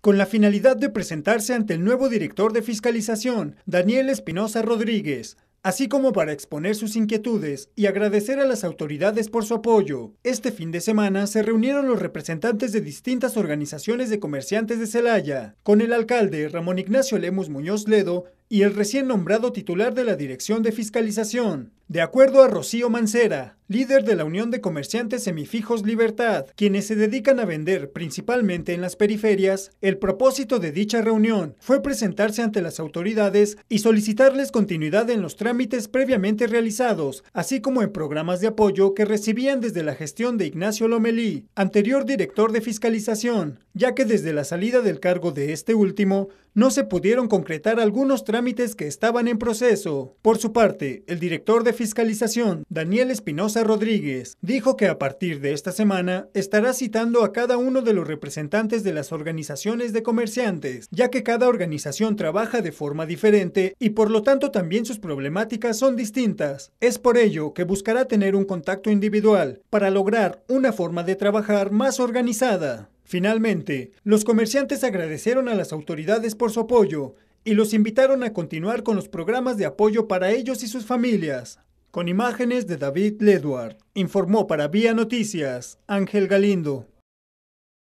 con la finalidad de presentarse ante el nuevo director de fiscalización, Daniel Espinosa Rodríguez, así como para exponer sus inquietudes y agradecer a las autoridades por su apoyo. Este fin de semana se reunieron los representantes de distintas organizaciones de comerciantes de Celaya, con el alcalde Ramón Ignacio Lemus Muñoz Ledo y el recién nombrado titular de la Dirección de Fiscalización. De acuerdo a Rocío Mancera, líder de la Unión de Comerciantes Semifijos Libertad, quienes se dedican a vender principalmente en las periferias, el propósito de dicha reunión fue presentarse ante las autoridades y solicitarles continuidad en los trámites previamente realizados, así como en programas de apoyo que recibían desde la gestión de Ignacio Lomelí, anterior director de fiscalización, ya que desde la salida del cargo de este último no se pudieron concretar algunos trámites que estaban en proceso. Por su parte, el director de fiscalización, Daniel Espinosa Rodríguez, dijo que a partir de esta semana estará citando a cada uno de los representantes de las organizaciones de comerciantes, ya que cada organización trabaja de forma diferente y por lo tanto también sus problemáticas son distintas. Es por ello que buscará tener un contacto individual para lograr una forma de trabajar más organizada. Finalmente, los comerciantes agradecieron a las autoridades por su apoyo y los invitaron a continuar con los programas de apoyo para ellos y sus familias. Con imágenes de David Ledward, informó para Vía Noticias Ángel Galindo.